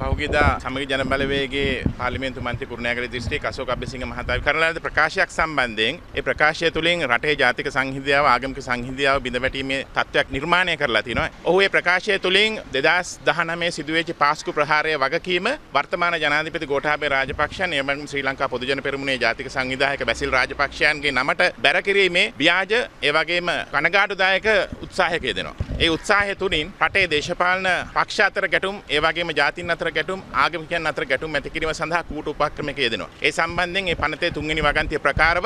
පහුගේදා සමග ජනබලවේගේ පාලිමෙන්තු මන්ති කුරුණෑගල දිස්ත්‍රික් අශෝක අබ්බසිංහ මහතා කරන ලද ප්‍රකාශයක් සම්බන්ධයෙන් ඒ ප්‍රකාශය තුලින් රටේ ජාතික සංහිඳියාව ආගමික සංහිඳියාව බිඳවැටීමේ තත්ත්වයක් නිර්මාණය කරලා තිනවා. ඔහු ඒ ප්‍රකාශය තුලින් 2019 සිදුවෙච්ච පාස්කු ප්‍රහාරයේ වගකීම වර්තමාන ජනාධිපති ගෝඨාභය රාජපක්ෂ නියමන ශ්‍රී ලංකා පොදු ජන පෙරමුණේ ජාතික සංවිධායක බැසිල් රාජපක්ෂයන්ගේ නමට බැර කිරීමේ ව්‍යාජ ඒ වගේම කනගාටුදායක උත්සාහයක යෙදෙනවා. ඒ උත්සාහය තුළින් රටේ දේශපාලන පක්ෂ අතර ගැටුම් ඒවගේම ජාතින් අතර ගැටුම් ආගමිකයන් අතර ගැටුම් ඇති කිරීම සඳහා කූට උපක්‍රමයක යෙදෙනවා. ඒ සම්බන්ධයෙන් ඒ පනතේ තුන්වෙනි වගන්තිය ප්‍රකාරව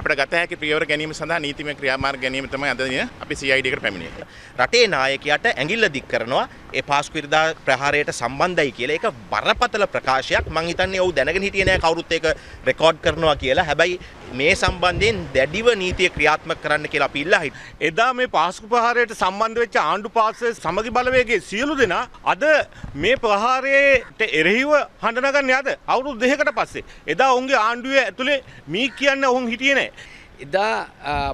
අපට ගත හැකි පියවර ගැනීම සඳහා නීතිමය ක්‍රියාමාර්ග ගැනීම තමයි අද දින අපි CID එකට පැමිණියේ. රටේ නායකයාට ඇඟිල්ල දික් කරනවා ඒ පාස්කුවිරදා ප්‍රහාරයට සම්බන්ධයි කියලා ඒක බරපතල ප්‍රකාශයක් මං හිතන්නේ ඔව් දැනගෙන හිටියේ නෑ කවුරුත් ඒක රෙකෝඩ් කරනවා කියලා. හැබැයි මේ සම්බන්ධයෙන් දැඩිව නීතිය ක්‍රියාත්මක කරන්න කියලා අපි ඉල්ලා හිටියා. එදා මේ පාස්කු ප්‍රහාරයට සම්බන්ධ වෙච්ච ආණ්ඩු පාර්ශ්වයේ සමගි බලවේගයේ සියලු දෙනා අද මේ ප්‍රහාරයට එරෙහිව හඬනගන්නේ අද අවුරුදු දෙකකට පස්සේ. එදා ඔවුන්ගේ ආණ්ඩුවේ ඇතුලේ මී කියන්න ඔවුන් හිටියේ නෑ. එදා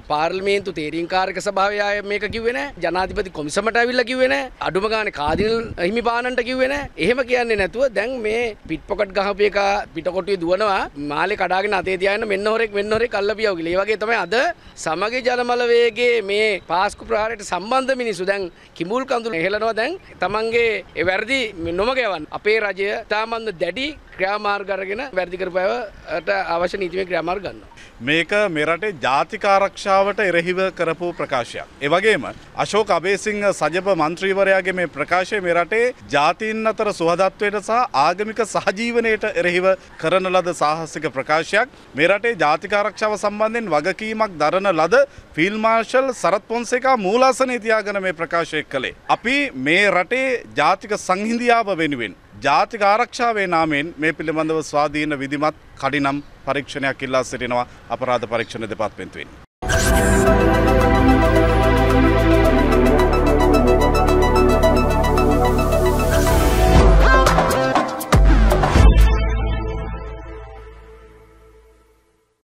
පාර්ලිමේන්තු තේරීංකාරක සභාවය මේක කිවෙන ජනාතිපති කොමිසමට ඇවිල්ල කිවෙන අඩුම ගාන කාදිල් හිමිපානට කිවෙන එහෙම කියන්නේ නැතුව දැන් මේ පිට්පොකට් ගහපයක පිටකොටේ දුවනවා මාලෙ කඩාගෙන අතේ තියන මෙන්නහොරෙක් මෙන්නොරේ කල්ලපියවගේ ලේවගේ තමයි අද සමග ජලමලවේගේ මේ පාස්කු ප්‍රහාරයට සම්බන්ධ මිනිසු දැන් කිමුල් කඳුන හෙලනවා දැන් තමන්ගේ වැරදි නොමගයවන් අපේ රජය තාමන්ද දැඩි ක්‍රියාමාර්ග අරගෙන වැඩි කරපෑවට අවශ්‍ය නීතිමය ක්‍රියාමාර්ග ගන්නවා. මේක මෙරටේ ජාතික ආරක්ෂාවට එරෙහිව කරපු ප්‍රකාශයක්. ඒ වගේම අශෝක අබේසිංහ සජප මන්ත්‍රීවරයාගේ මේ ප්‍රකාශය මෙරටේ ජාතීන් අතර සුහදත්වයට සහ ආගමික සහජීවනයට එරෙහිව කරන ලද සාහසික ප්‍රකාශයක්. මෙරටේ ජාතික ආරක්ෂාව සම්බන්ධයෙන් වගකීමක් දරන ලද ෆිල්ඩ් මාර්ෂල් සරත් පොන්සේකා මූලාසනයේ තියාගෙන මේ ප්‍රකාශය කළේ. අපි මේ රටේ ජාතික සංහිඳියාව වෙනුවෙන් ජාතික ආරක්ෂාවේ නාමයෙන් මේ පිළිබඳව ස්වාධීන විධිමත් කඩිනම් පරීක්ෂණයක් ඉල්ලා සිටිනවා අපරාධ පරීක්ෂණ දෙපාර්තමේන්තුවෙන්.